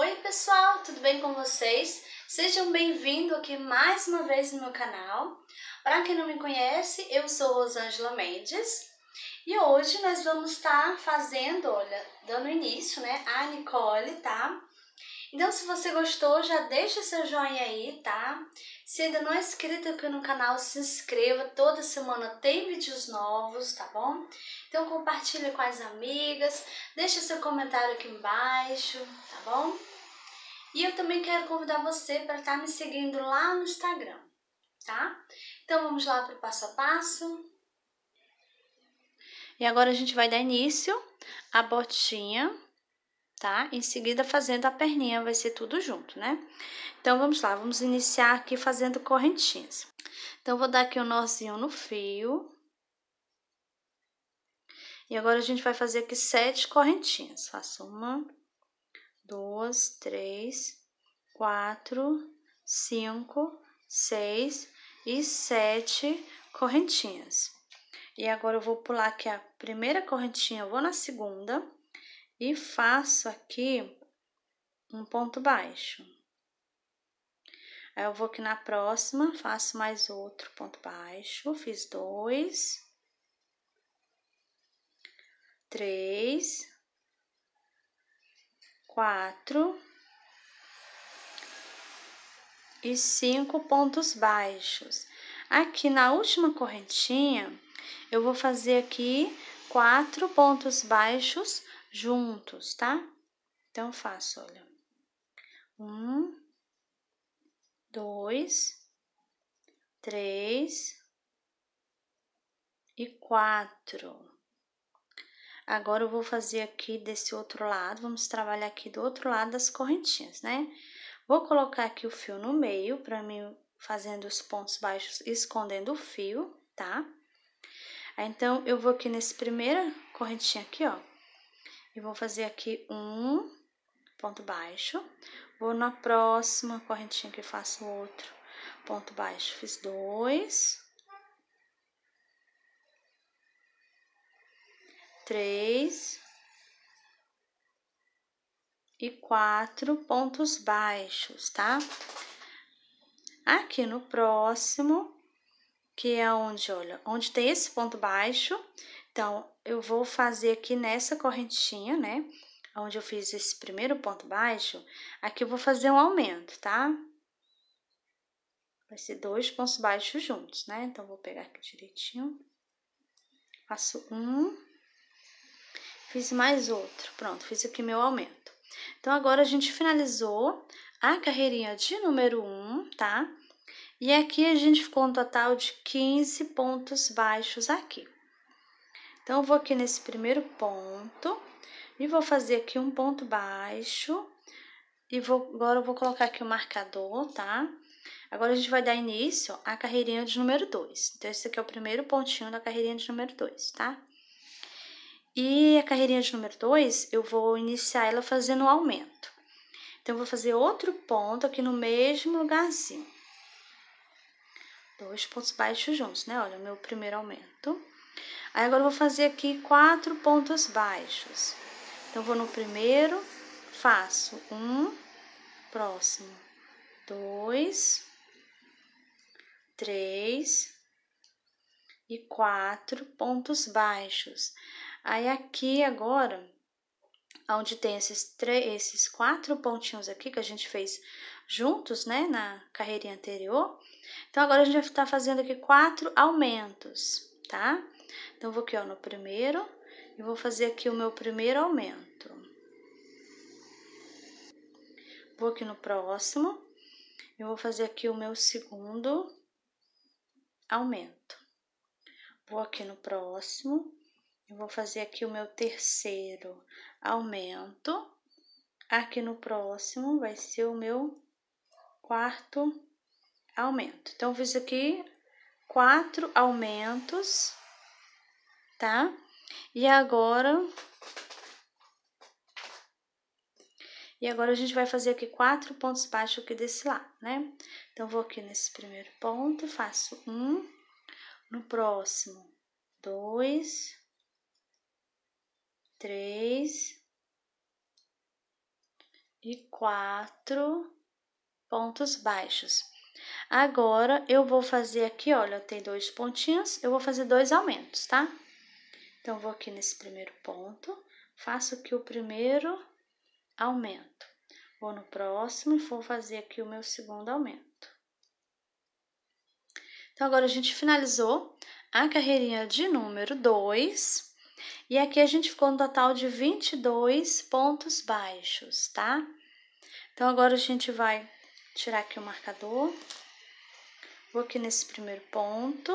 Oi pessoal, tudo bem com vocês? Sejam bem-vindos aqui mais uma vez no meu canal. Para quem não me conhece, eu sou Rosângela Mendes e hoje nós vamos estar tá fazendo, olha, dando início, né, a Nicole, tá? Então, se você gostou, já deixa seu joinha aí, tá? Se ainda não é inscrito aqui no canal, se inscreva. Toda semana tem vídeos novos, tá bom? Então, compartilha com as amigas, deixa seu comentário aqui embaixo, tá bom? E eu também quero convidar você para estar tá me seguindo lá no Instagram, tá? Então, vamos lá para o passo a passo. E agora a gente vai dar início à botinha tá? Em seguida, fazendo a perninha, vai ser tudo junto, né? Então, vamos lá, vamos iniciar aqui fazendo correntinhas. Então, vou dar aqui um nozinho no fio. E agora, a gente vai fazer aqui sete correntinhas. Faço uma, duas, três, quatro, cinco, seis e sete correntinhas. E agora, eu vou pular aqui a primeira correntinha, vou na segunda e faço aqui um ponto baixo. Aí eu vou aqui na próxima, faço mais outro ponto baixo, fiz dois, três, quatro e cinco pontos baixos. Aqui na última correntinha, eu vou fazer aqui quatro pontos baixos juntos, tá? Então, faço, olha. Um, dois, três e quatro. Agora, eu vou fazer aqui desse outro lado, vamos trabalhar aqui do outro lado das correntinhas, né? Vou colocar aqui o fio no meio, para mim, fazendo os pontos baixos, escondendo o fio, tá? Então, eu vou aqui nesse primeira correntinha aqui, ó, e vou fazer aqui um ponto baixo. Vou na próxima correntinha que faço outro ponto baixo, fiz dois, três e quatro pontos baixos, tá? Aqui no próximo, que é onde, olha, onde tem esse ponto baixo, então, eu vou fazer aqui nessa correntinha, né? Onde eu fiz esse primeiro ponto baixo, aqui eu vou fazer um aumento, tá? Vai ser dois pontos baixos juntos, né? Então, vou pegar aqui direitinho. Faço um. Fiz mais outro. Pronto, fiz aqui meu aumento. Então, agora a gente finalizou a carreirinha de número um, tá? E aqui a gente ficou um total de 15 pontos baixos aqui. Então, eu vou aqui nesse primeiro ponto e vou fazer aqui um ponto baixo. E vou, agora eu vou colocar aqui o marcador, tá? Agora, a gente vai dar início à carreirinha de número 2. Então, esse aqui é o primeiro pontinho da carreirinha de número 2, tá? E a carreirinha de número 2, eu vou iniciar ela fazendo um aumento. Então, eu vou fazer outro ponto aqui no mesmo lugarzinho. Dois pontos baixos juntos, né? Olha, o meu primeiro aumento. Aí agora eu vou fazer aqui quatro pontos baixos. Então, vou no primeiro, faço um, próximo, dois, três e quatro pontos baixos. Aí, aqui agora, onde tem esses, três, esses quatro pontinhos aqui que a gente fez juntos, né, na carreirinha anterior. Então, agora a gente vai estar fazendo aqui quatro aumentos, tá? Então, vou aqui ó, no primeiro e vou fazer aqui o meu primeiro aumento. Vou aqui no próximo e vou fazer aqui o meu segundo aumento. Vou aqui no próximo e vou fazer aqui o meu terceiro aumento. Aqui no próximo vai ser o meu quarto aumento. Então, fiz aqui quatro aumentos tá? E agora... E agora a gente vai fazer aqui quatro pontos baixos aqui desse lado, né? Então, vou aqui nesse primeiro ponto, faço um, no próximo, dois, três e quatro pontos baixos. Agora, eu vou fazer aqui, olha, tem dois pontinhos, eu vou fazer dois aumentos, tá? Então, vou aqui nesse primeiro ponto, faço aqui o primeiro aumento. Vou no próximo e vou fazer aqui o meu segundo aumento. Então, agora a gente finalizou a carreirinha de número 2. E aqui a gente ficou no total de 22 pontos baixos, tá? Então, agora a gente vai tirar aqui o marcador. Vou aqui nesse primeiro ponto.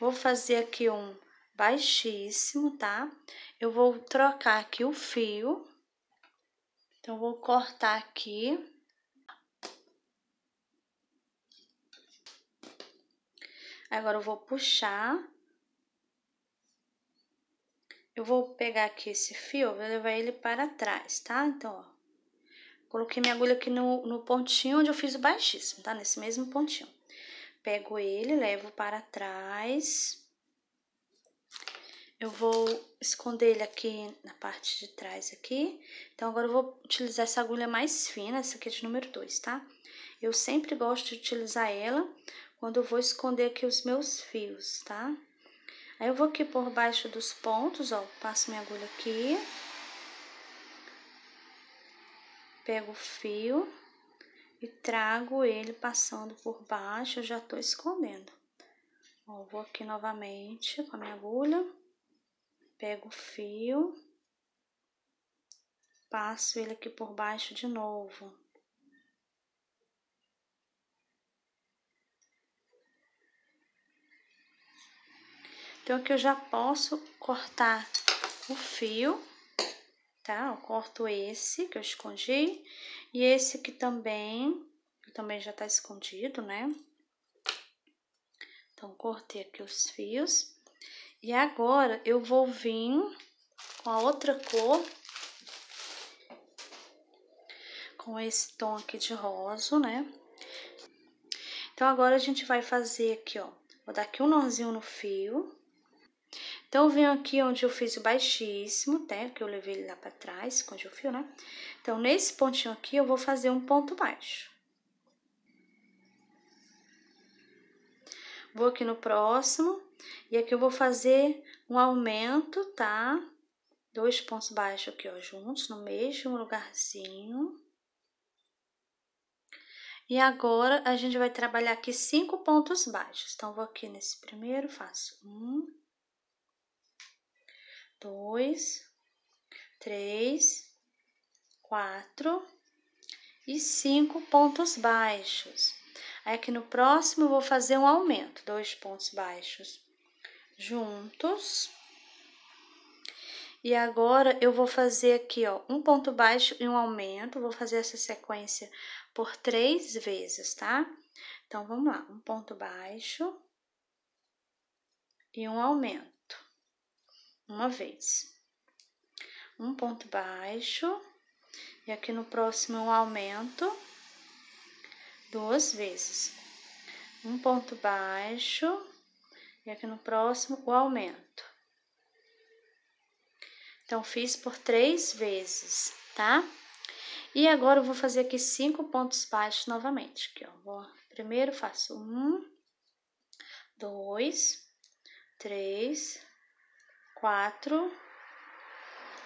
Vou fazer aqui um baixíssimo, tá? Eu vou trocar aqui o fio. Então, vou cortar aqui. Agora, eu vou puxar. Eu vou pegar aqui esse fio, vou levar ele para trás, tá? Então, ó. Coloquei minha agulha aqui no, no pontinho onde eu fiz o baixíssimo, tá? Nesse mesmo pontinho. Pego ele, levo para trás. Eu vou esconder ele aqui na parte de trás aqui. Então, agora eu vou utilizar essa agulha mais fina, essa aqui é de número 2, tá? Eu sempre gosto de utilizar ela quando eu vou esconder aqui os meus fios, tá? Aí, eu vou aqui por baixo dos pontos, ó, passo minha agulha aqui. Pego o fio e trago ele passando por baixo, eu já tô escondendo. Ó, vou aqui novamente com a minha agulha pego o fio, passo ele aqui por baixo de novo. Então, aqui eu já posso cortar o fio, tá? Eu corto esse que eu escondi e esse aqui também, que também já tá escondido, né? Então, cortei aqui os fios. E agora eu vou vir com a outra cor, com esse tom aqui de rosa, né? Então agora a gente vai fazer aqui, ó, vou dar aqui um nozinho no fio. Então, eu venho aqui onde eu fiz o baixíssimo, né? Que eu levei ele lá pra trás, é onde o fio, né? Então, nesse pontinho aqui, eu vou fazer um ponto baixo. Vou aqui no próximo, e aqui eu vou fazer um aumento, tá? Dois pontos baixos aqui, ó, juntos, no mesmo lugarzinho. E agora, a gente vai trabalhar aqui cinco pontos baixos. Então, vou aqui nesse primeiro, faço um, dois, três, quatro e cinco pontos baixos. Aí, aqui no próximo, eu vou fazer um aumento, dois pontos baixos juntos. E agora eu vou fazer aqui, ó, um ponto baixo e um aumento. Vou fazer essa sequência por três vezes, tá? Então, vamos lá. Um ponto baixo e um aumento. Uma vez. Um ponto baixo. E aqui no próximo, um aumento. Duas vezes. Um ponto baixo e aqui no próximo, o aumento. Então, fiz por três vezes, tá? E agora, eu vou fazer aqui cinco pontos baixos novamente. Aqui, ó. Vou, primeiro, faço um, dois, três, quatro,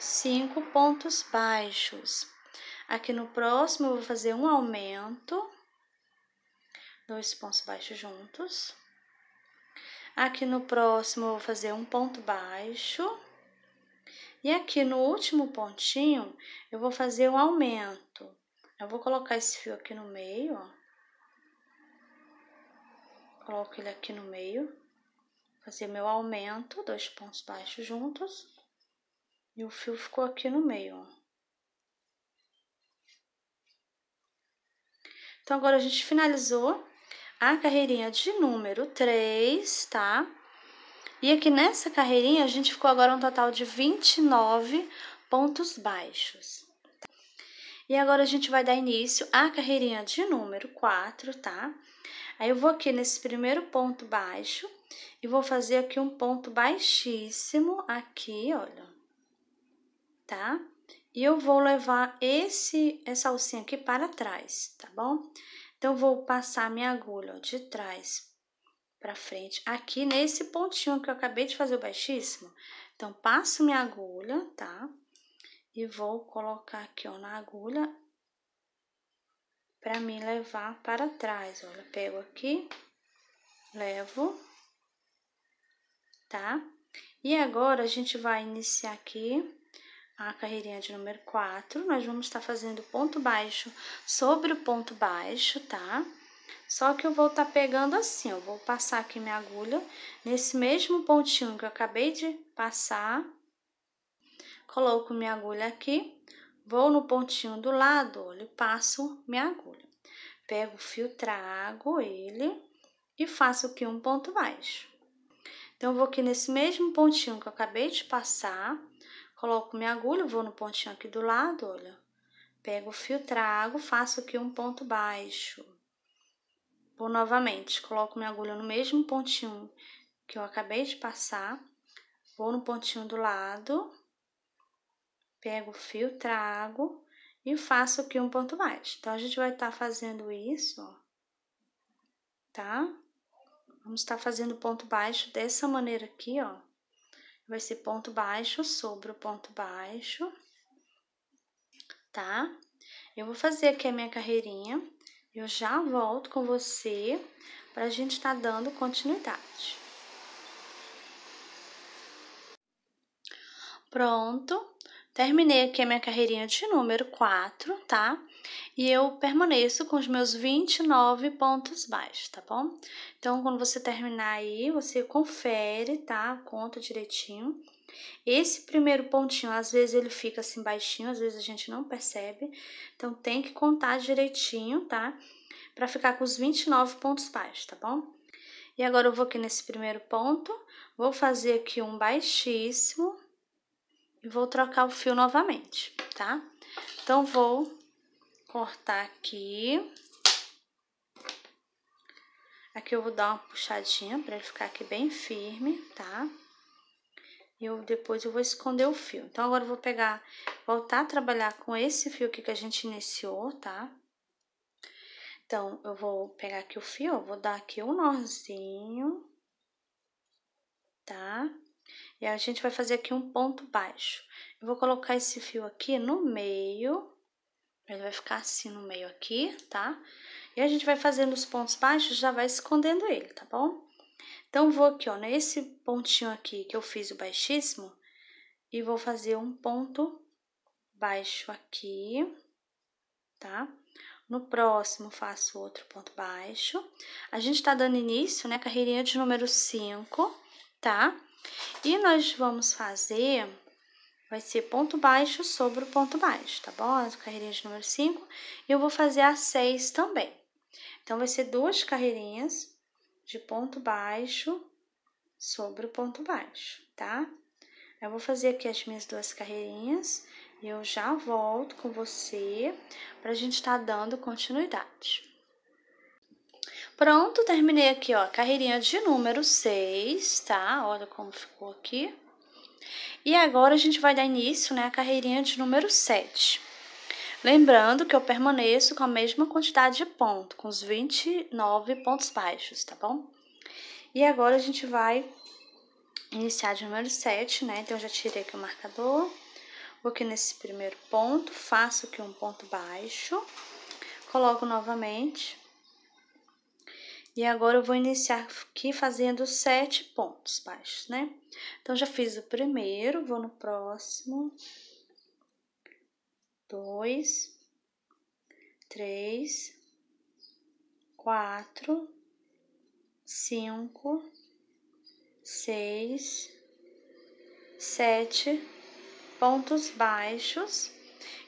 cinco pontos baixos. Aqui no próximo, eu vou fazer um aumento, dois pontos baixos juntos, Aqui no próximo, eu vou fazer um ponto baixo. E aqui no último pontinho, eu vou fazer um aumento. Eu vou colocar esse fio aqui no meio, ó. Coloco ele aqui no meio. Fazer meu aumento, dois pontos baixos juntos. E o fio ficou aqui no meio, ó. Então, agora a gente finalizou a carreirinha de número 3, tá? E aqui nessa carreirinha, a gente ficou agora um total de 29 pontos baixos. E agora a gente vai dar início à carreirinha de número 4, tá? Aí eu vou aqui nesse primeiro ponto baixo e vou fazer aqui um ponto baixíssimo aqui, olha. Tá? E eu vou levar esse essa alcinha aqui para trás, tá bom? Então, vou passar minha agulha ó, de trás para frente, aqui nesse pontinho que eu acabei de fazer o baixíssimo. Então, passo minha agulha, tá? E vou colocar aqui, ó, na agulha para me levar para trás. Olha, pego aqui, levo, tá? E agora, a gente vai iniciar aqui a carreirinha de número 4, nós vamos estar tá fazendo ponto baixo sobre o ponto baixo, tá? Só que eu vou estar tá pegando assim, eu vou passar aqui minha agulha nesse mesmo pontinho que eu acabei de passar. Coloco minha agulha aqui, vou no pontinho do lado, olha, passo minha agulha. Pego o fio, trago ele e faço aqui um ponto baixo. Então, eu vou aqui nesse mesmo pontinho que eu acabei de passar, Coloco minha agulha, vou no pontinho aqui do lado, olha. Pego o fio, trago, faço aqui um ponto baixo. Vou novamente, coloco minha agulha no mesmo pontinho que eu acabei de passar. Vou no pontinho do lado, pego o fio, trago e faço aqui um ponto baixo. Então, a gente vai estar tá fazendo isso, ó, tá? Vamos estar tá fazendo ponto baixo dessa maneira aqui, ó vai ser ponto baixo sobre o ponto baixo, tá? Eu vou fazer aqui a minha carreirinha, eu já volto com você para a gente estar tá dando continuidade. Pronto, Terminei aqui a minha carreirinha de número 4, tá? E eu permaneço com os meus 29 pontos baixos, tá bom? Então, quando você terminar aí, você confere, tá? Conta direitinho. Esse primeiro pontinho, às vezes ele fica assim baixinho, às vezes a gente não percebe. Então, tem que contar direitinho, tá? Pra ficar com os 29 pontos baixos, tá bom? E agora eu vou aqui nesse primeiro ponto, vou fazer aqui um baixíssimo, e vou trocar o fio novamente, tá? Então, vou cortar aqui. Aqui eu vou dar uma puxadinha pra ele ficar aqui bem firme, tá? E eu, depois eu vou esconder o fio. Então, agora eu vou pegar, voltar a trabalhar com esse fio aqui que a gente iniciou, tá? Então, eu vou pegar aqui o fio, vou dar aqui um nozinho, tá? E a gente vai fazer aqui um ponto baixo. Eu vou colocar esse fio aqui no meio. Ele vai ficar assim no meio aqui, tá? E a gente vai fazendo os pontos baixos, já vai escondendo ele, tá bom? Então, vou aqui, ó, nesse pontinho aqui que eu fiz o baixíssimo, e vou fazer um ponto baixo aqui, tá? No próximo, faço outro ponto baixo. A gente tá dando início, né, carreirinha de número 5, tá? E nós vamos fazer, vai ser ponto baixo sobre o ponto baixo, tá bom? As carreirinhas de número 5, e eu vou fazer a 6 também. Então, vai ser duas carreirinhas de ponto baixo sobre o ponto baixo, tá? Eu vou fazer aqui as minhas duas carreirinhas e eu já volto com você para a gente estar tá dando continuidade. Pronto, terminei aqui, ó, carreirinha de número 6, tá? Olha como ficou aqui. E agora a gente vai dar início, né, a carreirinha de número 7. Lembrando que eu permaneço com a mesma quantidade de ponto, com os 29 pontos baixos, tá bom? E agora a gente vai iniciar de número 7, né? Então, eu já tirei aqui o marcador. Vou aqui nesse primeiro ponto, faço aqui um ponto baixo, coloco novamente e agora eu vou iniciar aqui fazendo sete pontos baixos, né? Então, já fiz o primeiro, vou no próximo. Dois, três, quatro, cinco, seis, sete pontos baixos.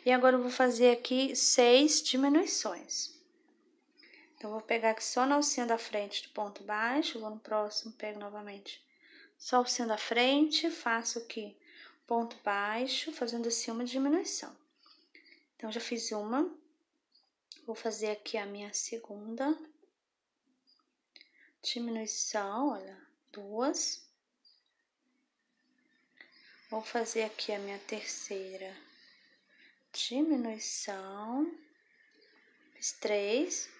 E agora eu vou fazer aqui seis diminuições. Então, vou pegar aqui só na alcinha da frente do ponto baixo, vou no próximo, pego novamente só alcinha da frente, faço aqui ponto baixo, fazendo assim uma diminuição. Então, já fiz uma, vou fazer aqui a minha segunda diminuição, olha, duas. Vou fazer aqui a minha terceira diminuição, fiz três.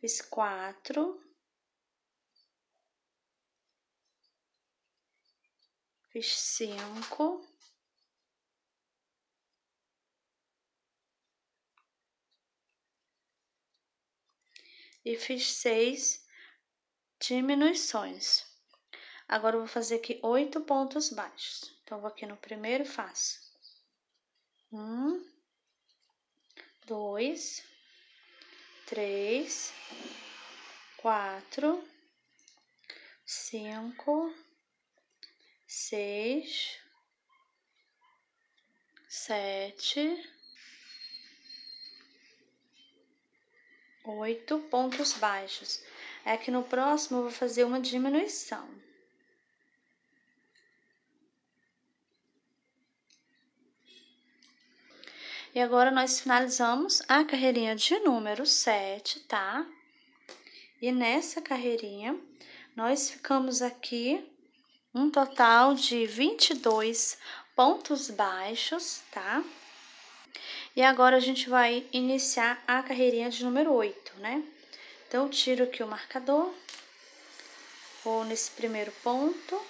fiz quatro, fiz cinco, e fiz seis diminuições. Agora, eu vou fazer aqui oito pontos baixos. Então, vou aqui no primeiro e faço um, dois, três, quatro, cinco, seis, sete, oito pontos baixos. É que no próximo eu vou fazer uma diminuição. E agora nós finalizamos a carreirinha de número 7, tá? E nessa carreirinha, nós ficamos aqui um total de 22 pontos baixos, tá? E agora a gente vai iniciar a carreirinha de número 8, né? Então, tiro aqui o marcador, vou nesse primeiro ponto,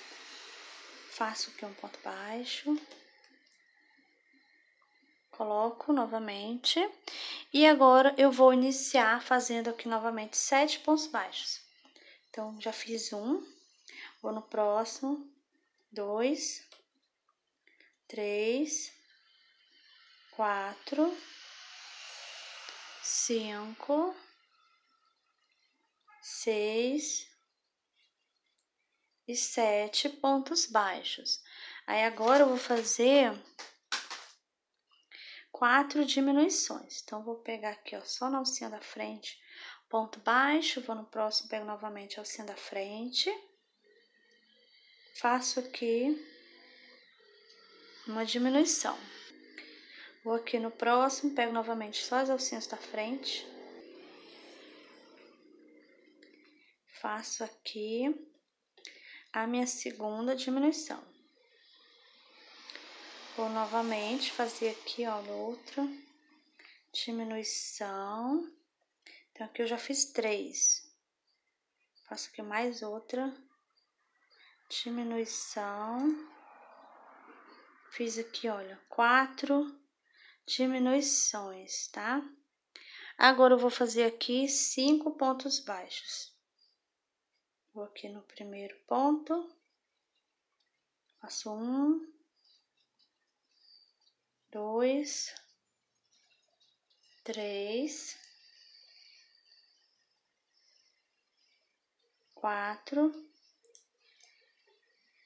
faço aqui um ponto baixo, coloco novamente. E agora eu vou iniciar fazendo aqui novamente sete pontos baixos. Então, já fiz um, vou no próximo, dois, três, quatro, cinco, seis e sete pontos baixos. Aí agora eu vou fazer quatro diminuições. Então, vou pegar aqui, ó, só na alcinha da frente, ponto baixo, vou no próximo, pego novamente a alcinha da frente, faço aqui uma diminuição. Vou aqui no próximo, pego novamente só as alcinhas da frente, faço aqui a minha segunda diminuição. Vou novamente fazer aqui, ó, no outro. Diminuição. Então, aqui eu já fiz três. Faço aqui mais outra. Diminuição. Fiz aqui, olha, quatro diminuições, tá? Agora, eu vou fazer aqui cinco pontos baixos. Vou aqui no primeiro ponto. Faço um dois, três, quatro,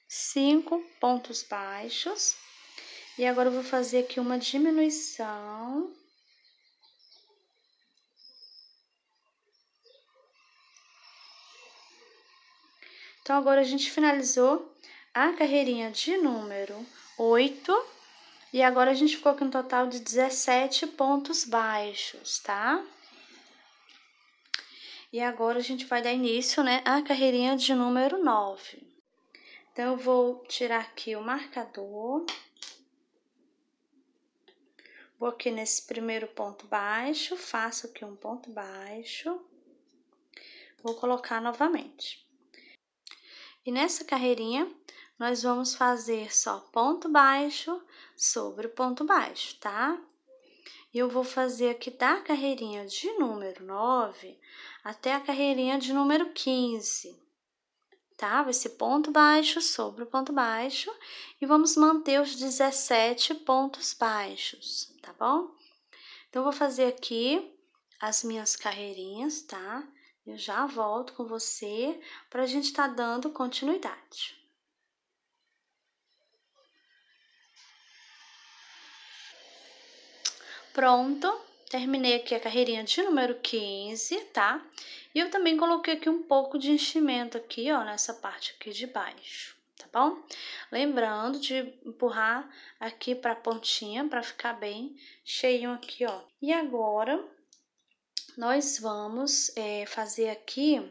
cinco pontos baixos. E agora eu vou fazer aqui uma diminuição. Então, agora a gente finalizou a carreirinha de número oito e agora a gente ficou com um total de 17 pontos baixos, tá? E agora a gente vai dar início, né, à carreirinha de número 9. Então, eu vou tirar aqui o marcador. Vou aqui nesse primeiro ponto baixo, faço aqui um ponto baixo. Vou colocar novamente. E nessa carreirinha, nós vamos fazer só ponto baixo sobre o ponto baixo, tá? E eu vou fazer aqui da carreirinha de número 9 até a carreirinha de número 15, tá? Vai ser ponto baixo sobre o ponto baixo e vamos manter os 17 pontos baixos, tá bom? Então, vou fazer aqui as minhas carreirinhas, tá? Eu já volto com você para a gente estar tá dando continuidade. Pronto, terminei aqui a carreirinha de número 15, tá? E eu também coloquei aqui um pouco de enchimento aqui, ó, nessa parte aqui de baixo, tá bom? Lembrando de empurrar aqui pra pontinha pra ficar bem cheio aqui, ó. E agora, nós vamos é, fazer aqui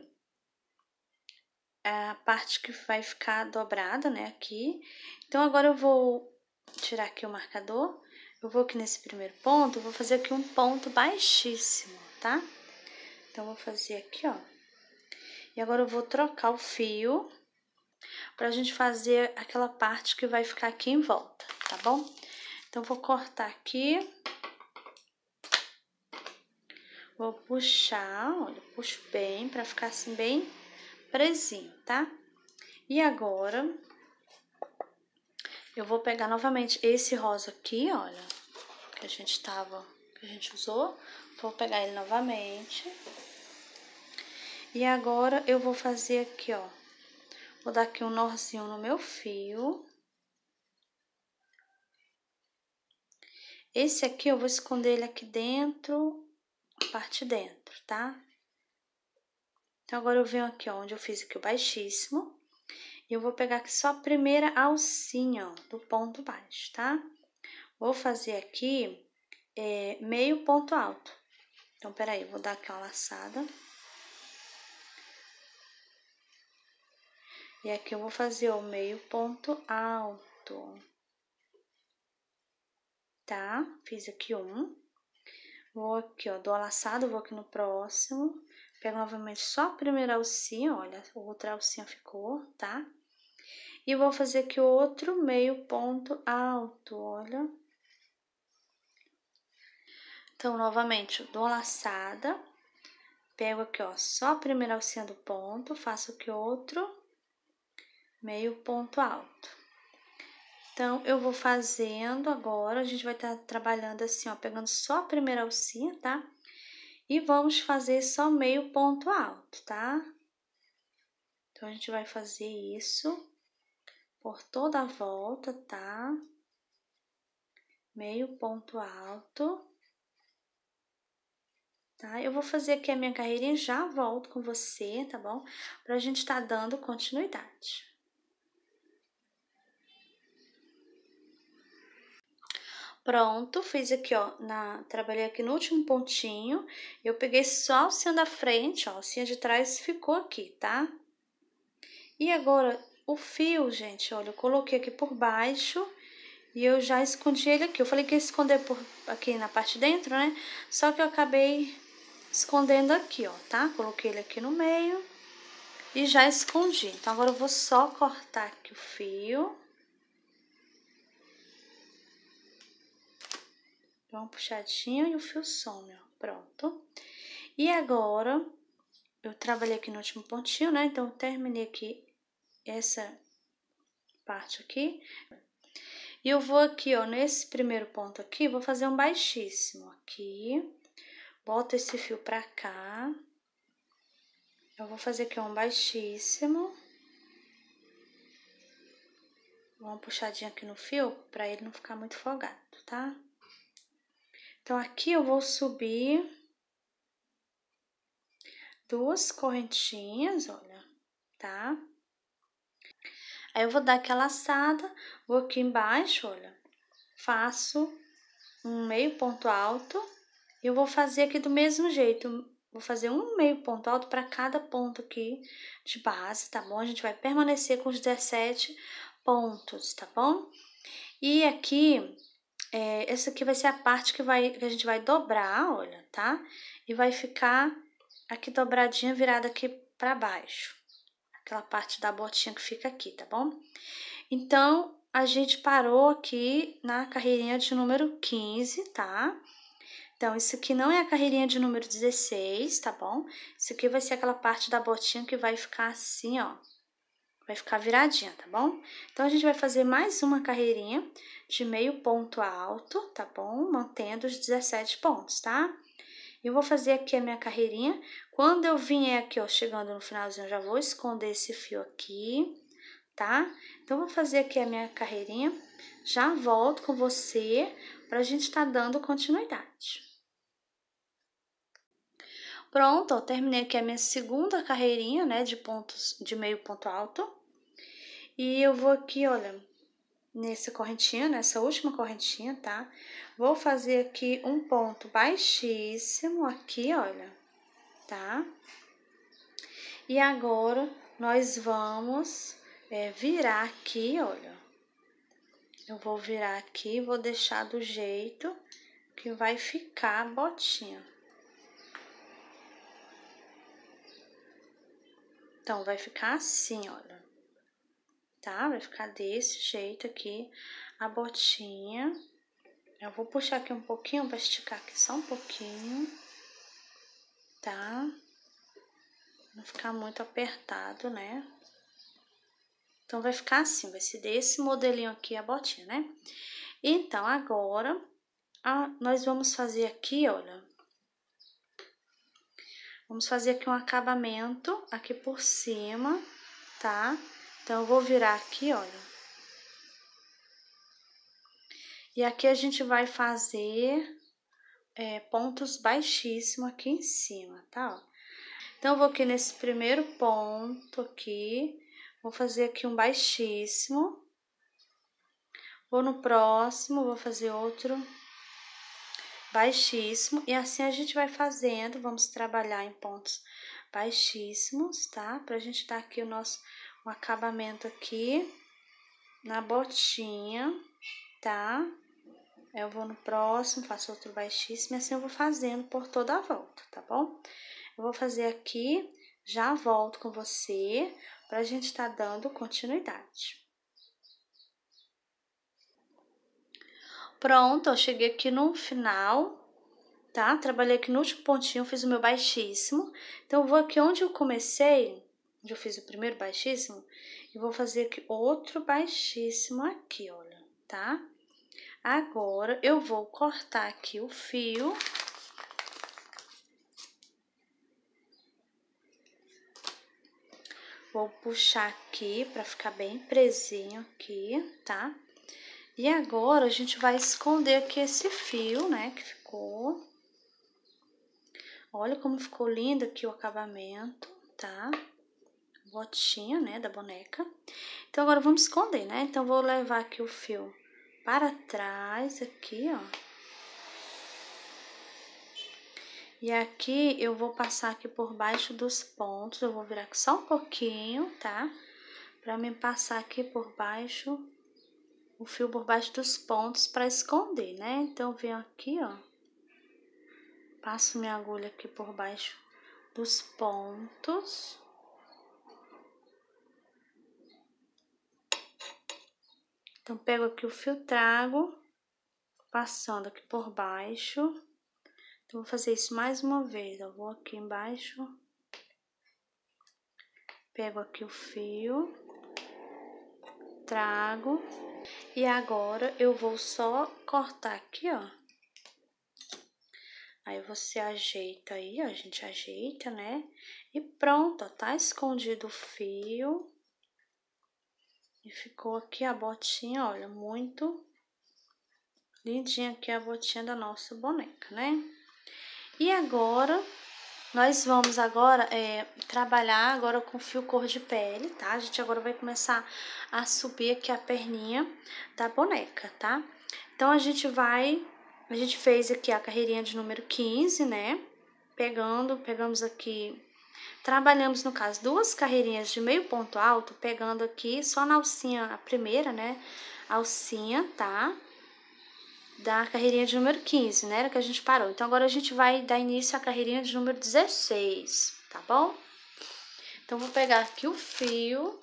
a parte que vai ficar dobrada, né, aqui. Então, agora eu vou tirar aqui o marcador eu vou aqui nesse primeiro ponto, vou fazer aqui um ponto baixíssimo, tá? Então, vou fazer aqui, ó. E agora eu vou trocar o fio pra gente fazer aquela parte que vai ficar aqui em volta, tá bom? Então, vou cortar aqui. Vou puxar, olha, puxo bem pra ficar assim bem presinho, tá? E agora, eu vou pegar novamente esse rosa aqui, olha que a gente tava, que a gente usou. Vou pegar ele novamente. E agora, eu vou fazer aqui, ó. Vou dar aqui um nozinho no meu fio. Esse aqui, eu vou esconder ele aqui dentro, parte de dentro, tá? Então, agora eu venho aqui, ó, onde eu fiz aqui o baixíssimo. E eu vou pegar aqui só a primeira alcinha, ó, do ponto baixo, tá? Vou fazer aqui é, meio ponto alto. Então, peraí, vou dar aqui uma laçada. E aqui eu vou fazer o meio ponto alto. Tá? Fiz aqui um. Vou aqui, ó, dou a laçada, vou aqui no próximo. Pego novamente só a primeira alcinha, olha, outra alcinha ficou, tá? E vou fazer aqui outro meio ponto alto, olha. Então, novamente, eu dou laçada, pego aqui, ó, só a primeira alcinha do ponto, faço aqui outro meio ponto alto. Então, eu vou fazendo agora, a gente vai estar tá trabalhando assim, ó, pegando só a primeira alcinha, tá? E vamos fazer só meio ponto alto, tá? Então, a gente vai fazer isso por toda a volta, tá? Meio ponto alto tá? Eu vou fazer aqui a minha carreirinha e já volto com você, tá bom? Pra gente estar tá dando continuidade. Pronto, fiz aqui, ó, na, trabalhei aqui no último pontinho, eu peguei só o alcinha da frente, ó, o alcinha de trás ficou aqui, tá? E agora, o fio, gente, olha, eu coloquei aqui por baixo e eu já escondi ele aqui. Eu falei que ia esconder por, aqui na parte de dentro, né? Só que eu acabei escondendo aqui, ó, tá? Coloquei ele aqui no meio e já escondi. Então, agora eu vou só cortar aqui o fio. Dá uma puxadinha e o fio some, ó, pronto. E agora, eu trabalhei aqui no último pontinho, né? Então, eu terminei aqui essa parte aqui. E eu vou aqui, ó, nesse primeiro ponto aqui, vou fazer um baixíssimo aqui. Boto esse fio pra cá. Eu vou fazer aqui um baixíssimo. Vou uma puxadinha aqui no fio pra ele não ficar muito folgado, tá? Então, aqui eu vou subir duas correntinhas, olha, tá? Aí, eu vou dar aquela laçada, vou aqui embaixo, olha, faço um meio ponto alto eu vou fazer aqui do mesmo jeito, vou fazer um meio ponto alto para cada ponto aqui de base, tá bom? A gente vai permanecer com os 17 pontos, tá bom? E aqui, é, essa aqui vai ser a parte que, vai, que a gente vai dobrar, olha, tá? E vai ficar aqui dobradinha, virada aqui para baixo. Aquela parte da botinha que fica aqui, tá bom? Então, a gente parou aqui na carreirinha de número 15, tá? Tá? Então, isso aqui não é a carreirinha de número 16, tá bom? Isso aqui vai ser aquela parte da botinha que vai ficar assim, ó. Vai ficar viradinha, tá bom? Então, a gente vai fazer mais uma carreirinha de meio ponto alto, tá bom? Mantendo os 17 pontos, tá? Eu vou fazer aqui a minha carreirinha. Quando eu vier aqui, ó, chegando no finalzinho, eu já vou esconder esse fio aqui, tá? Então, vou fazer aqui a minha carreirinha. Já volto com você pra gente tá dando continuidade. Pronto, eu terminei aqui a minha segunda carreirinha, né, de pontos, de meio ponto alto. E eu vou aqui, olha, nessa correntinha, nessa última correntinha, tá? Vou fazer aqui um ponto baixíssimo aqui, olha, tá? E agora, nós vamos é, virar aqui, olha. Eu vou virar aqui, vou deixar do jeito que vai ficar a botinha. Então, vai ficar assim, olha. Tá? Vai ficar desse jeito aqui a botinha. Eu vou puxar aqui um pouquinho, vai esticar aqui só um pouquinho. Tá? Não ficar muito apertado, né? Então, vai ficar assim, vai ser desse modelinho aqui a botinha, né? Então, agora, a, nós vamos fazer aqui, olha, Vamos fazer aqui um acabamento aqui por cima, tá? Então, eu vou virar aqui, olha. E aqui a gente vai fazer é, pontos baixíssimos aqui em cima, tá? Então, eu vou aqui nesse primeiro ponto aqui, vou fazer aqui um baixíssimo. Vou no próximo, vou fazer outro baixíssimo e assim a gente vai fazendo, vamos trabalhar em pontos baixíssimos, tá? Pra gente dar tá aqui o nosso um acabamento aqui na botinha, tá? Eu vou no próximo, faço outro baixíssimo e assim eu vou fazendo por toda a volta, tá bom? Eu vou fazer aqui, já volto com você pra gente tá dando continuidade. Pronto, eu cheguei aqui no final, tá? Trabalhei aqui no último pontinho, fiz o meu baixíssimo. Então, eu vou aqui onde eu comecei, onde eu fiz o primeiro baixíssimo, e vou fazer aqui outro baixíssimo aqui, olha, tá? Agora, eu vou cortar aqui o fio. Vou puxar aqui pra ficar bem presinho aqui, tá? Tá? E agora, a gente vai esconder aqui esse fio, né, que ficou. Olha como ficou lindo aqui o acabamento, tá? Botinha, né, da boneca. Então, agora vamos esconder, né? Então, vou levar aqui o fio para trás, aqui, ó. E aqui, eu vou passar aqui por baixo dos pontos, eu vou virar aqui só um pouquinho, tá? Pra me passar aqui por baixo o fio por baixo dos pontos para esconder, né? Então, eu venho aqui, ó, passo minha agulha aqui por baixo dos pontos. Então, pego aqui o fio, trago, passando aqui por baixo. Então, vou fazer isso mais uma vez, ó, vou aqui embaixo, pego aqui o fio, trago e agora eu vou só cortar aqui, ó. Aí você ajeita aí, ó, a gente ajeita, né? E pronto, ó, tá escondido o fio. E ficou aqui a botinha, olha, muito lindinha aqui a botinha da nossa boneca, né? E agora, nós vamos agora é, trabalhar agora com fio cor de pele, tá? A gente agora vai começar a subir aqui a perninha da boneca, tá? Então, a gente vai... A gente fez aqui a carreirinha de número 15, né? Pegando, pegamos aqui... Trabalhamos, no caso, duas carreirinhas de meio ponto alto, pegando aqui só na alcinha, a primeira, né? Alcinha, tá? da carreirinha de número 15, né? Era que a gente parou. Então, agora a gente vai dar início à carreirinha de número 16, tá bom? Então, vou pegar aqui o fio.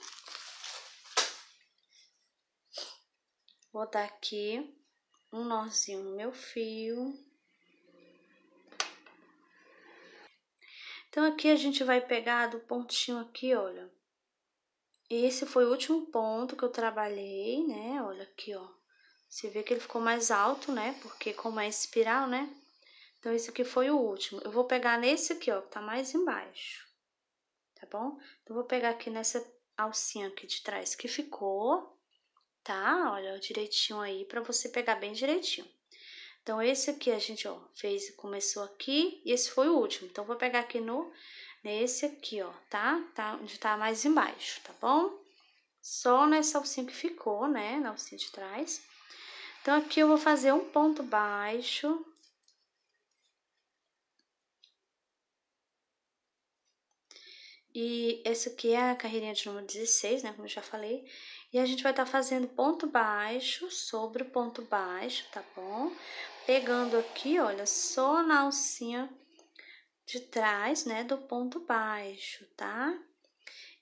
Vou dar aqui um nozinho no meu fio. Então, aqui a gente vai pegar do pontinho aqui, olha. Esse foi o último ponto que eu trabalhei, né? Olha aqui, ó. Você vê que ele ficou mais alto, né? Porque como é espiral, né? Então, esse aqui foi o último. Eu vou pegar nesse aqui, ó, que tá mais embaixo. Tá bom? Então, vou pegar aqui nessa alcinha aqui de trás que ficou, tá? Olha, direitinho aí, pra você pegar bem direitinho. Então, esse aqui a gente, ó, fez, começou aqui, e esse foi o último. Então, vou pegar aqui no, nesse aqui, ó, tá? Tá, onde tá mais embaixo, tá bom? Só nessa alcinha que ficou, né, na alcinha de trás. Então, aqui eu vou fazer um ponto baixo. E essa aqui é a carreirinha de número 16, né, como eu já falei. E a gente vai estar tá fazendo ponto baixo sobre o ponto baixo, tá bom? Pegando aqui, olha, só na alcinha de trás, né, do ponto baixo, tá?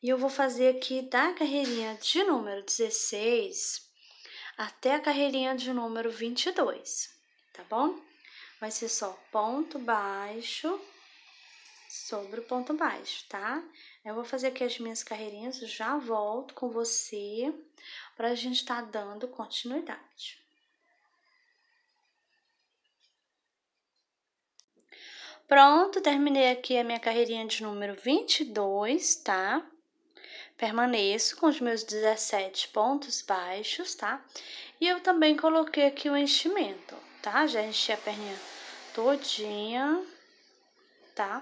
E eu vou fazer aqui da carreirinha de número 16 até a carreirinha de número 22, tá bom? Vai ser só ponto baixo sobre o ponto baixo, tá? Eu vou fazer aqui as minhas carreirinhas, já volto com você para a gente estar tá dando continuidade. Pronto, terminei aqui a minha carreirinha de número 22, tá? permaneço com os meus 17 pontos baixos, tá? E eu também coloquei aqui o enchimento, tá? Já enchi a perninha todinha, tá?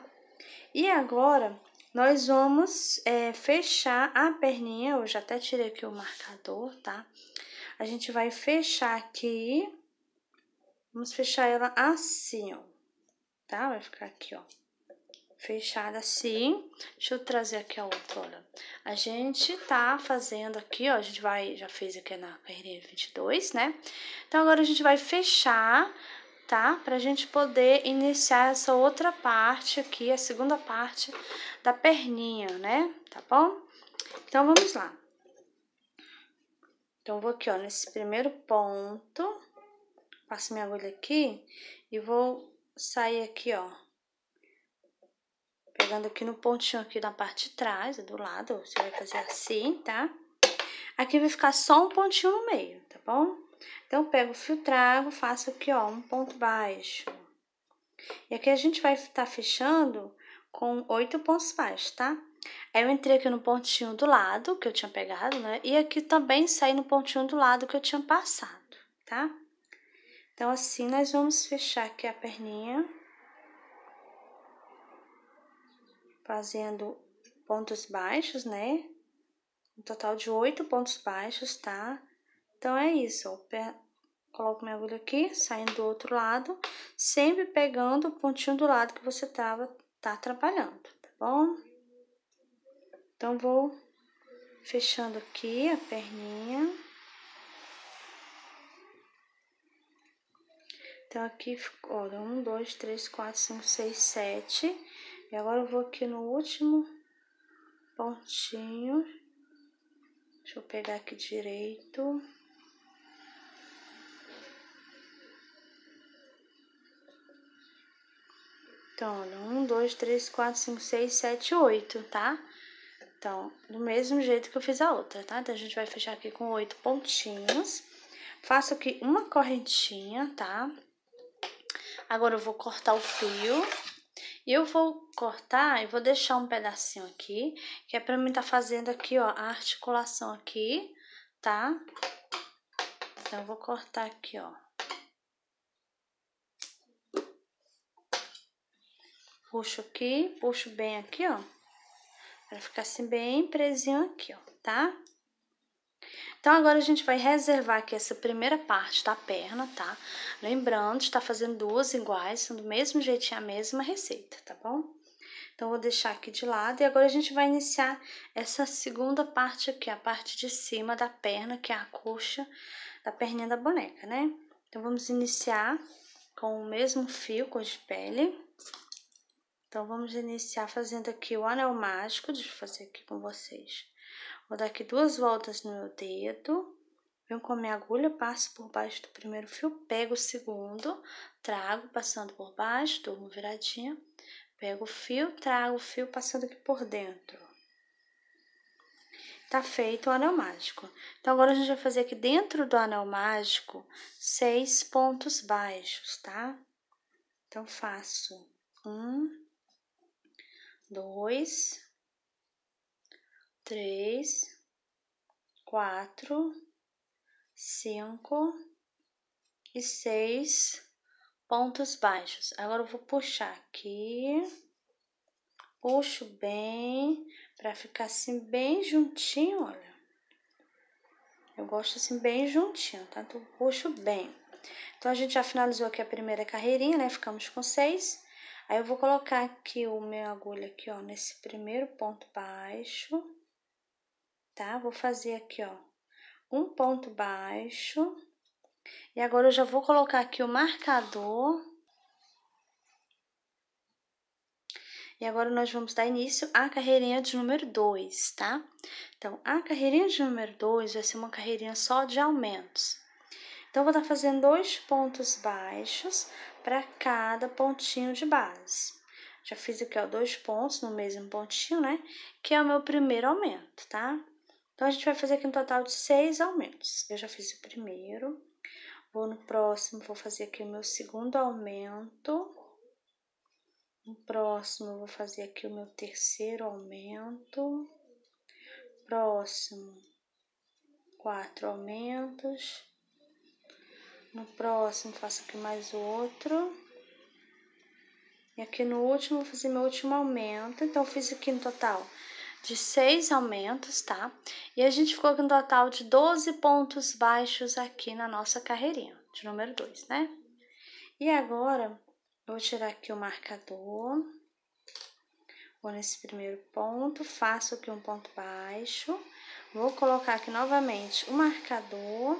E agora, nós vamos é, fechar a perninha, eu já até tirei aqui o marcador, tá? A gente vai fechar aqui, vamos fechar ela assim, ó, tá? Vai ficar aqui, ó fechada assim. Deixa eu trazer aqui a outra, olha. A gente tá fazendo aqui, ó, a gente vai, já fez aqui na perninha 22, né? Então, agora a gente vai fechar, tá? Pra gente poder iniciar essa outra parte aqui, a segunda parte da perninha, né? Tá bom? Então, vamos lá. Então, vou aqui, ó, nesse primeiro ponto, passo minha agulha aqui e vou sair aqui, ó, pegando aqui no pontinho aqui da parte de trás, do lado, você vai fazer assim, tá? Aqui vai ficar só um pontinho no meio, tá bom? Então, pego o fio trago, faço aqui, ó, um ponto baixo. E aqui a gente vai estar tá fechando com oito pontos baixos, tá? Aí, eu entrei aqui no pontinho do lado, que eu tinha pegado, né? E aqui também saí no pontinho do lado que eu tinha passado, tá? Então, assim, nós vamos fechar aqui a perninha. fazendo pontos baixos, né? Um total de oito pontos baixos, tá? Então, é isso. Coloco minha agulha aqui, saindo do outro lado, sempre pegando o pontinho do lado que você tava, tá trabalhando, tá bom? Então, vou fechando aqui a perninha. Então, aqui ficou, olha, um, dois, três, quatro, cinco, seis, sete e agora eu vou aqui no último pontinho. Deixa eu pegar aqui direito. Então, olha, um, dois, três, quatro, cinco, seis, sete, oito, tá? Então, do mesmo jeito que eu fiz a outra, tá? Então, a gente vai fechar aqui com oito pontinhos. Faço aqui uma correntinha, tá? Agora, eu vou cortar o fio. E eu vou cortar e vou deixar um pedacinho aqui, que é pra mim tá fazendo aqui, ó, a articulação aqui, tá? Então, eu vou cortar aqui, ó. Puxo aqui, puxo bem aqui, ó. Pra ficar assim bem presinho aqui, ó, tá? Então, agora a gente vai reservar aqui essa primeira parte da perna, tá? Lembrando, está fazendo duas iguais, são do mesmo jeitinho a mesma receita, tá bom? Então, vou deixar aqui de lado e agora a gente vai iniciar essa segunda parte aqui, a parte de cima da perna, que é a coxa da perninha da boneca, né? Então, vamos iniciar com o mesmo fio, cor de pele. Então, vamos iniciar fazendo aqui o anel mágico, deixa eu fazer aqui com vocês. Vou dar aqui duas voltas no meu dedo. Venho com a minha agulha, passo por baixo do primeiro fio, pego o segundo, trago, passando por baixo, dou uma viradinha. Pego o fio, trago o fio, passando aqui por dentro. Tá feito o anel mágico. Então, agora a gente vai fazer aqui dentro do anel mágico, seis pontos baixos, tá? Então, faço um, dois, três, quatro, cinco e seis pontos baixos. Agora eu vou puxar aqui, puxo bem para ficar assim bem juntinho, olha. Eu gosto assim bem juntinho, tá? Então puxo bem. Então a gente já finalizou aqui a primeira carreirinha, né? Ficamos com seis. Aí eu vou colocar aqui o meu agulha aqui, ó, nesse primeiro ponto baixo tá? Vou fazer aqui, ó, um ponto baixo. E agora eu já vou colocar aqui o marcador. E agora nós vamos dar início à carreirinha de número 2, tá? Então, a carreirinha de número 2 vai ser uma carreirinha só de aumentos. Então, vou estar fazendo dois pontos baixos para cada pontinho de base. Já fiz aqui, ó, dois pontos no mesmo pontinho, né? Que é o meu primeiro aumento, tá? Então, a gente vai fazer aqui um total de seis aumentos. Eu já fiz o primeiro. Vou no próximo, vou fazer aqui o meu segundo aumento. No próximo, vou fazer aqui o meu terceiro aumento. Próximo, quatro aumentos. No próximo, faço aqui mais outro. E aqui no último, vou fazer meu último aumento. Então, fiz aqui no total de seis aumentos, tá? E a gente ficou com um total de 12 pontos baixos aqui na nossa carreirinha, de número 2, né? E agora, eu vou tirar aqui o marcador, vou nesse primeiro ponto, faço aqui um ponto baixo, vou colocar aqui novamente o marcador,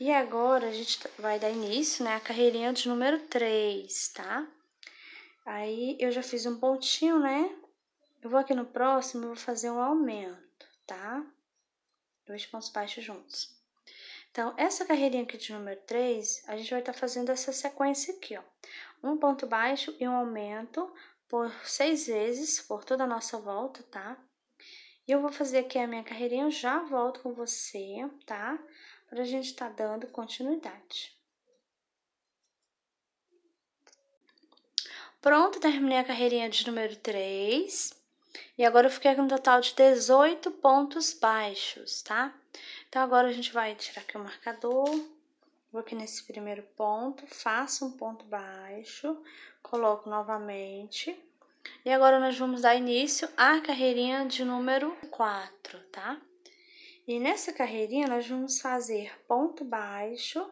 e agora a gente vai dar início, né, a carreirinha de número 3, tá? Aí, eu já fiz um pontinho, né, eu vou aqui no próximo e vou fazer um aumento, tá? Dois pontos baixos juntos. Então, essa carreirinha aqui de número 3, a gente vai estar tá fazendo essa sequência aqui, ó. Um ponto baixo e um aumento por seis vezes, por toda a nossa volta, tá? E eu vou fazer aqui a minha carreirinha, eu já volto com você, tá? Pra gente estar tá dando continuidade. Pronto, terminei a carreirinha de número 3. E agora eu fiquei com um total de 18 pontos baixos, tá? Então, agora a gente vai tirar aqui o marcador, vou aqui nesse primeiro ponto, faço um ponto baixo, coloco novamente. E agora nós vamos dar início à carreirinha de número 4, tá? E nessa carreirinha, nós vamos fazer ponto baixo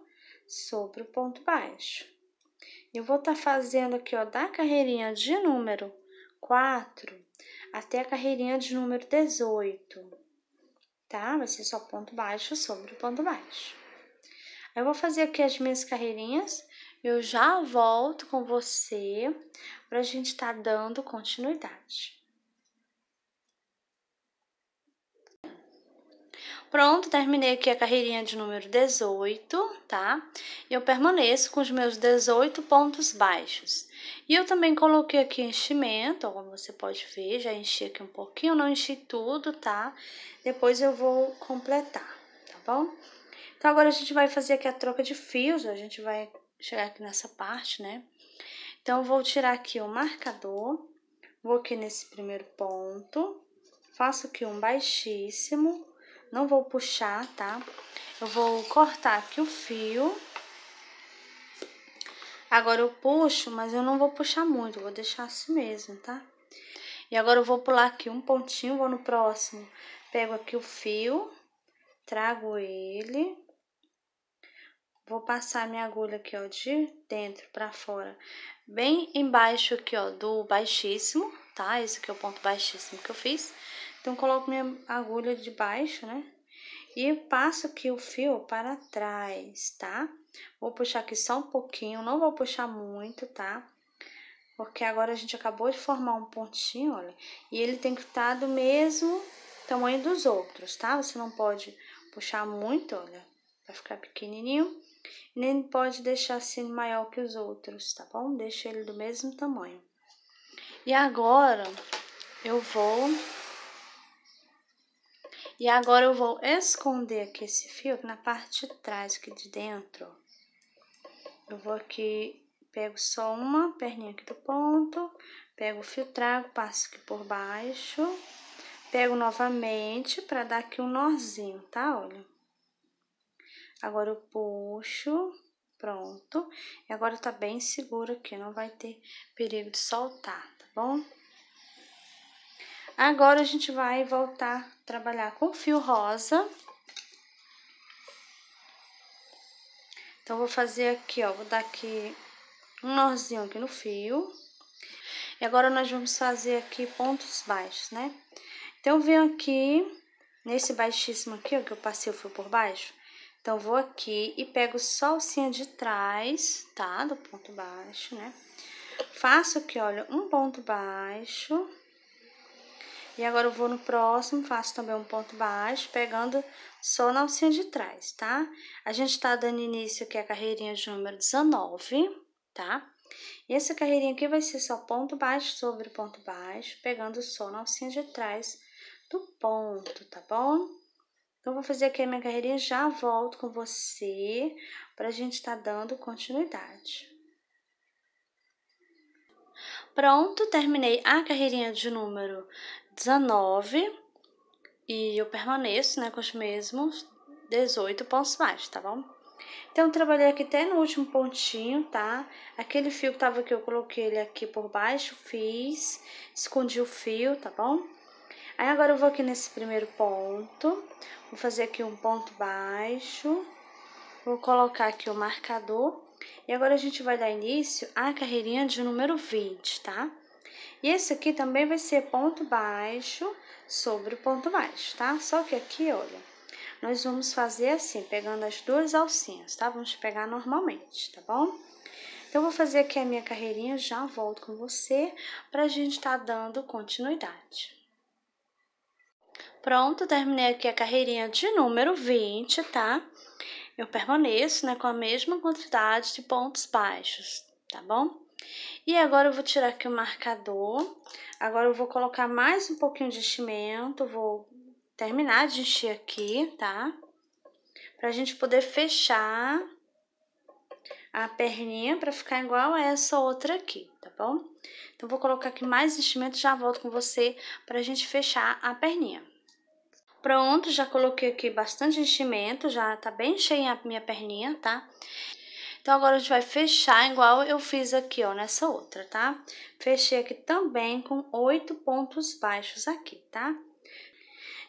sobre o ponto baixo. Eu vou estar tá fazendo aqui, ó, da carreirinha de número 4 até a carreirinha de número 18, tá? Vai ser só ponto baixo sobre o ponto baixo. Eu vou fazer aqui as minhas carreirinhas, eu já volto com você para a gente estar tá dando continuidade. Pronto, terminei aqui a carreirinha de número 18, tá? E Eu permaneço com os meus 18 pontos baixos. E eu também coloquei aqui enchimento, como você pode ver, já enchi aqui um pouquinho, não enchi tudo, tá? Depois eu vou completar, tá bom? Então, agora a gente vai fazer aqui a troca de fios, a gente vai chegar aqui nessa parte, né? Então, eu vou tirar aqui o marcador, vou aqui nesse primeiro ponto, faço aqui um baixíssimo, não vou puxar, tá? Eu vou cortar aqui o fio. Agora eu puxo, mas eu não vou puxar muito, vou deixar assim mesmo, tá? E agora eu vou pular aqui um pontinho, vou no próximo. Pego aqui o fio, trago ele. Vou passar minha agulha aqui, ó, de dentro pra fora. Bem embaixo aqui, ó, do baixíssimo, tá? Esse aqui é o ponto baixíssimo que eu fiz. Então, coloco minha agulha de baixo, né? E passo aqui o fio para trás, tá? Vou puxar aqui só um pouquinho, não vou puxar muito, tá? Porque agora a gente acabou de formar um pontinho, olha. E ele tem que estar tá do mesmo tamanho dos outros, tá? Você não pode puxar muito, olha. Vai ficar pequenininho. Nem pode deixar assim maior que os outros, tá bom? Deixa ele do mesmo tamanho. E agora, eu vou e agora eu vou esconder aqui esse fio na parte de trás aqui de dentro. Eu vou aqui, pego só uma perninha aqui do ponto, pego o fio, trago, passo aqui por baixo, pego novamente para dar aqui um nozinho, tá? Olha. Agora eu puxo, pronto. E agora tá bem seguro aqui, não vai ter perigo de soltar, tá bom? Agora, a gente vai voltar a trabalhar com fio rosa. Então, vou fazer aqui, ó, vou dar aqui um nozinho aqui no fio. E agora, nós vamos fazer aqui pontos baixos, né? Então, eu venho aqui, nesse baixíssimo aqui, ó, que eu passei o fio por baixo. Então, vou aqui e pego só o cinho de trás, tá? Do ponto baixo, né? Faço aqui, olha, um ponto baixo. E agora eu vou no próximo, faço também um ponto baixo, pegando só na alcinha de trás, tá? A gente tá dando início aqui a carreirinha de número 19, tá? E essa carreirinha aqui vai ser só ponto baixo sobre ponto baixo, pegando só na alcinha de trás do ponto, tá bom? Então, vou fazer aqui a minha carreirinha, já volto com você pra gente estar tá dando continuidade. Pronto, terminei a carreirinha de número 19 e eu permaneço, né, com os mesmos 18 pontos mais, tá bom? Então, trabalhei aqui até no último pontinho, tá? Aquele fio que tava aqui, eu coloquei ele aqui por baixo, fiz, escondi o fio, tá bom? Aí, agora eu vou aqui nesse primeiro ponto, vou fazer aqui um ponto baixo, vou colocar aqui o marcador, e agora a gente vai dar início à carreirinha de número 20, tá? Tá? E esse aqui também vai ser ponto baixo sobre o ponto baixo, tá? Só que aqui, olha, nós vamos fazer assim, pegando as duas alcinhas, tá? Vamos pegar normalmente, tá bom? Então, vou fazer aqui a minha carreirinha, já volto com você pra gente tá dando continuidade. Pronto, terminei aqui a carreirinha de número 20, tá? Eu permaneço, né, com a mesma quantidade de pontos baixos, tá bom? E agora eu vou tirar aqui o marcador. Agora eu vou colocar mais um pouquinho de enchimento, vou terminar de encher aqui, tá? Pra gente poder fechar a perninha pra ficar igual a essa outra aqui, tá bom? Então, vou colocar aqui mais enchimento e já volto com você pra gente fechar a perninha. Pronto, já coloquei aqui bastante enchimento, já tá bem cheia a minha perninha, tá? Então, agora a gente vai fechar igual eu fiz aqui, ó, nessa outra, tá? Fechei aqui também com oito pontos baixos aqui, tá?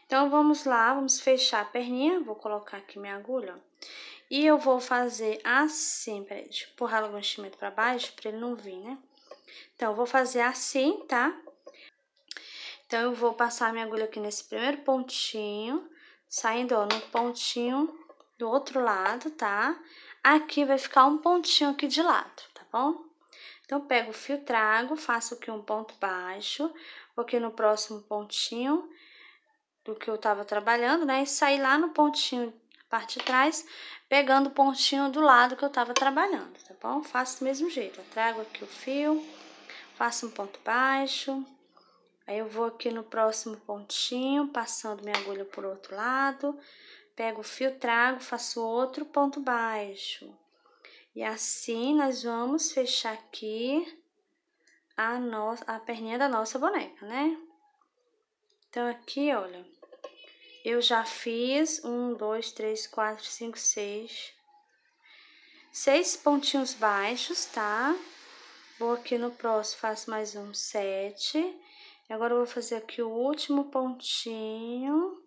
Então, vamos lá, vamos fechar a perninha, vou colocar aqui minha agulha, ó. E eu vou fazer assim, peraí, deixa eu empurrar o enchimento pra baixo pra ele não vir, né? Então, eu vou fazer assim, tá? Então, eu vou passar minha agulha aqui nesse primeiro pontinho, saindo, ó, no pontinho do outro lado, tá? Tá? Aqui vai ficar um pontinho aqui de lado, tá bom? Então, pego o fio, trago, faço aqui um ponto baixo, vou aqui no próximo pontinho do que eu tava trabalhando, né? E sair lá no pontinho, parte de trás, pegando o pontinho do lado que eu tava trabalhando, tá bom? Faço do mesmo jeito, eu trago aqui o fio, faço um ponto baixo, aí eu vou aqui no próximo pontinho, passando minha agulha por outro lado, pego o fio, trago, faço outro ponto baixo. E assim nós vamos fechar aqui a, nossa, a perninha da nossa boneca, né? Então, aqui, olha, eu já fiz um, dois, três, quatro, cinco, seis, seis pontinhos baixos, tá? Vou aqui no próximo, faço mais um sete. Agora, eu vou fazer aqui o último pontinho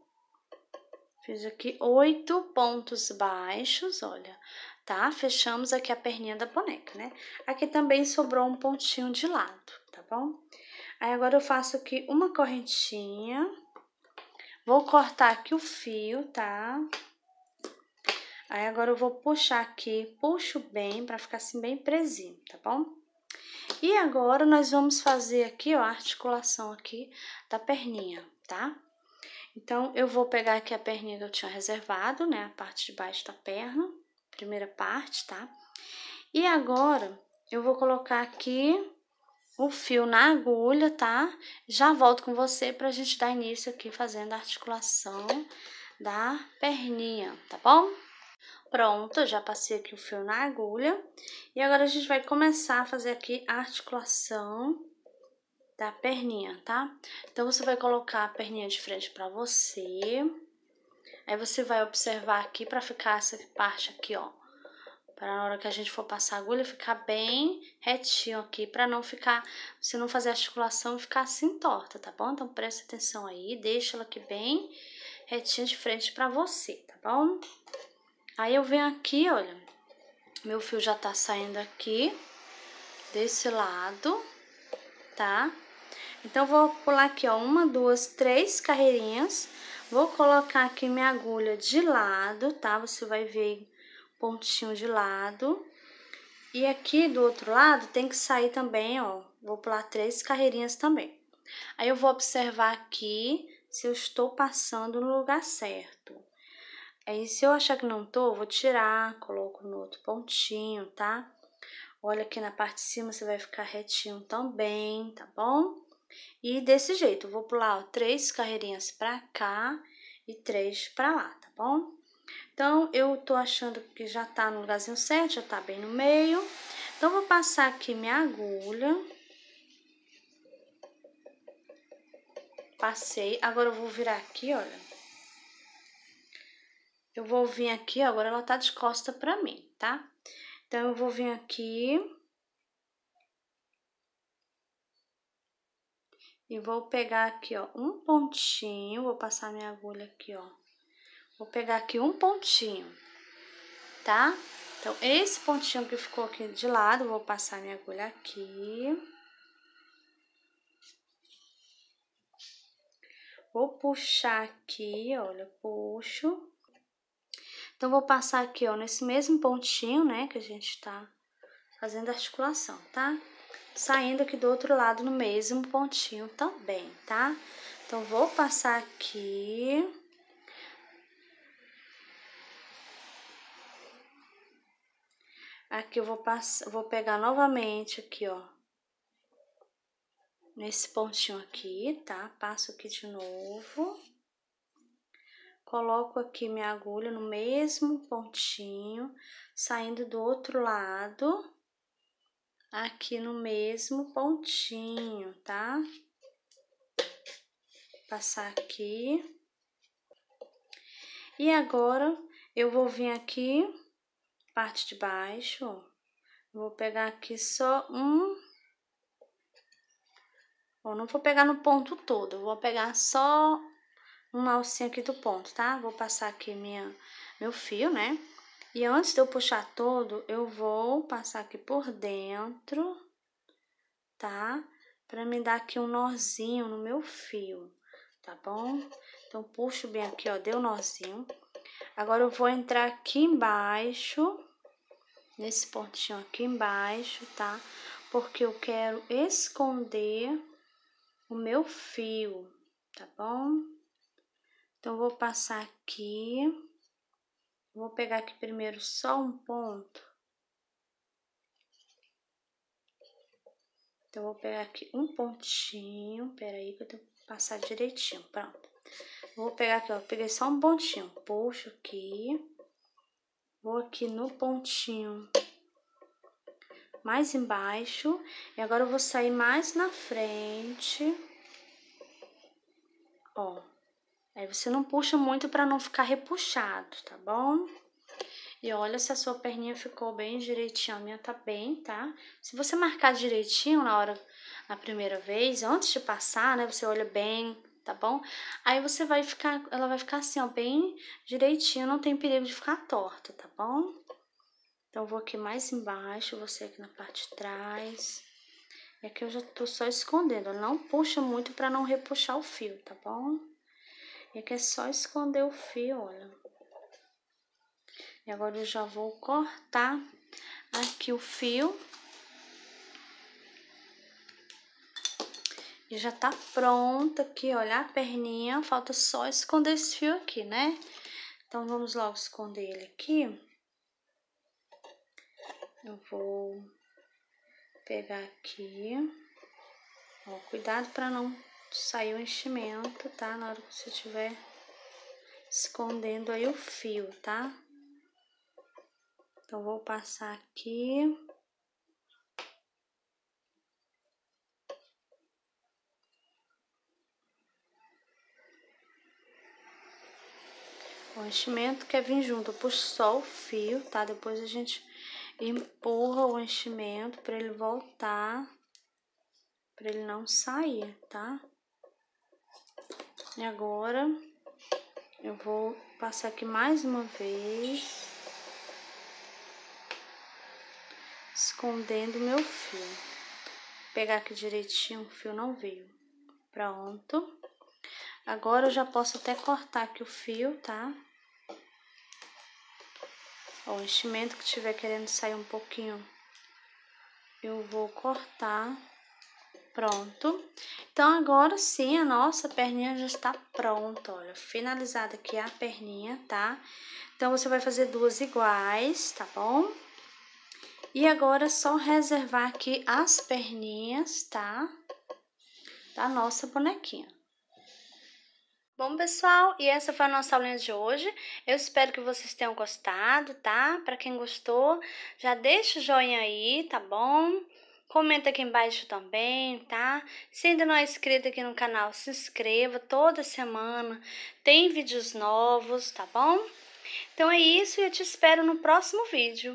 Fiz aqui oito pontos baixos, olha, tá? Fechamos aqui a perninha da boneca, né? Aqui também sobrou um pontinho de lado, tá bom? Aí, agora eu faço aqui uma correntinha. Vou cortar aqui o fio, tá? Aí, agora eu vou puxar aqui, puxo bem pra ficar assim bem presinho, tá bom? E agora, nós vamos fazer aqui, ó, a articulação aqui da perninha, tá? Então, eu vou pegar aqui a perninha que eu tinha reservado, né? A parte de baixo da perna, primeira parte, tá? E agora, eu vou colocar aqui o fio na agulha, tá? Já volto com você pra gente dar início aqui fazendo a articulação da perninha, tá bom? Pronto, já passei aqui o fio na agulha. E agora, a gente vai começar a fazer aqui a articulação da perninha, tá? Então, você vai colocar a perninha de frente pra você. Aí, você vai observar aqui pra ficar essa parte aqui, ó. Pra hora que a gente for passar a agulha, ficar bem retinho aqui, pra não ficar... Você não fazer articulação e ficar assim torta, tá bom? Então, presta atenção aí, deixa ela aqui bem retinha de frente pra você, tá bom? Aí, eu venho aqui, olha, meu fio já tá saindo aqui, desse lado tá? Então, vou pular aqui, ó, uma, duas, três carreirinhas. Vou colocar aqui minha agulha de lado, tá? Você vai ver pontinho de lado. E aqui do outro lado tem que sair também, ó, vou pular três carreirinhas também. Aí, eu vou observar aqui se eu estou passando no lugar certo. Aí, se eu achar que não tô, vou tirar, coloco no outro pontinho, tá? Olha aqui na parte de cima, você vai ficar retinho também, tá bom? E desse jeito, vou pular ó, três carreirinhas pra cá e três pra lá, tá bom? Então, eu tô achando que já tá no lugarzinho certo, já tá bem no meio. Então, vou passar aqui minha agulha. Passei. Agora, eu vou virar aqui, olha. Eu vou vir aqui, ó, agora ela tá de costa pra mim, tá? Então, eu vou vir aqui e vou pegar aqui, ó, um pontinho, vou passar minha agulha aqui, ó. Vou pegar aqui um pontinho, tá? Então, esse pontinho que ficou aqui de lado, vou passar minha agulha aqui. Vou puxar aqui, olha, puxo. Então, vou passar aqui, ó, nesse mesmo pontinho, né, que a gente tá fazendo a articulação, tá? Saindo aqui do outro lado no mesmo pontinho também, tá? Então, vou passar aqui... Aqui eu vou, passar, vou pegar novamente aqui, ó, nesse pontinho aqui, tá? Passo aqui de novo coloco aqui minha agulha no mesmo pontinho, saindo do outro lado, aqui no mesmo pontinho, tá? Passar aqui. E agora, eu vou vir aqui, parte de baixo, vou pegar aqui só um... Bom, não vou pegar no ponto todo, vou pegar só uma alcinha aqui do ponto, tá? Vou passar aqui minha, meu fio, né? E antes de eu puxar todo, eu vou passar aqui por dentro, tá? Pra me dar aqui um nozinho no meu fio, tá bom? Então, puxo bem aqui, ó, deu nozinho. Agora, eu vou entrar aqui embaixo, nesse pontinho aqui embaixo, tá? Porque eu quero esconder o meu fio, tá bom? Então, vou passar aqui, vou pegar aqui primeiro só um ponto. Então, vou pegar aqui um pontinho, peraí que eu tenho que passar direitinho, pronto. Vou pegar aqui, ó, peguei só um pontinho, puxo aqui, vou aqui no pontinho mais embaixo. E agora eu vou sair mais na frente. Ó. Aí você não puxa muito para não ficar repuxado, tá bom? E olha se a sua perninha ficou bem direitinho, a minha tá bem, tá? Se você marcar direitinho na hora, na primeira vez, antes de passar, né? Você olha bem, tá bom? Aí você vai ficar, ela vai ficar assim, ó, bem direitinho, não tem perigo de ficar torta, tá bom? Então, eu vou aqui mais embaixo, você aqui na parte de trás. É e aqui eu já tô só escondendo, não puxa muito pra não repuxar o fio, tá bom? É que é só esconder o fio, olha. E agora eu já vou cortar aqui o fio. E já tá pronta aqui, olha a perninha. Falta só esconder esse fio aqui, né? Então, vamos logo esconder ele aqui. Eu vou pegar aqui. Ó, cuidado para não sair o enchimento, tá? Na hora que você estiver escondendo aí o fio, tá? Então, vou passar aqui. O enchimento quer vir junto, por só o fio, tá? Depois a gente empurra o enchimento para ele voltar, para ele não sair, tá? E agora, eu vou passar aqui mais uma vez, escondendo meu fio. Vou pegar aqui direitinho, o fio não veio. Pronto. Agora, eu já posso até cortar aqui o fio, tá? o enchimento que estiver querendo sair um pouquinho, eu vou cortar. Pronto. Então, agora sim, a nossa perninha já está pronta, olha. Finalizada aqui a perninha, tá? Então, você vai fazer duas iguais, tá bom? E agora, é só reservar aqui as perninhas, tá? Da nossa bonequinha. Bom, pessoal, e essa foi a nossa aulinha de hoje. Eu espero que vocês tenham gostado, tá? Para quem gostou, já deixa o joinha aí, tá bom? Comenta aqui embaixo também, tá? Se ainda não é inscrito aqui no canal, se inscreva. Toda semana tem vídeos novos, tá bom? Então é isso e eu te espero no próximo vídeo.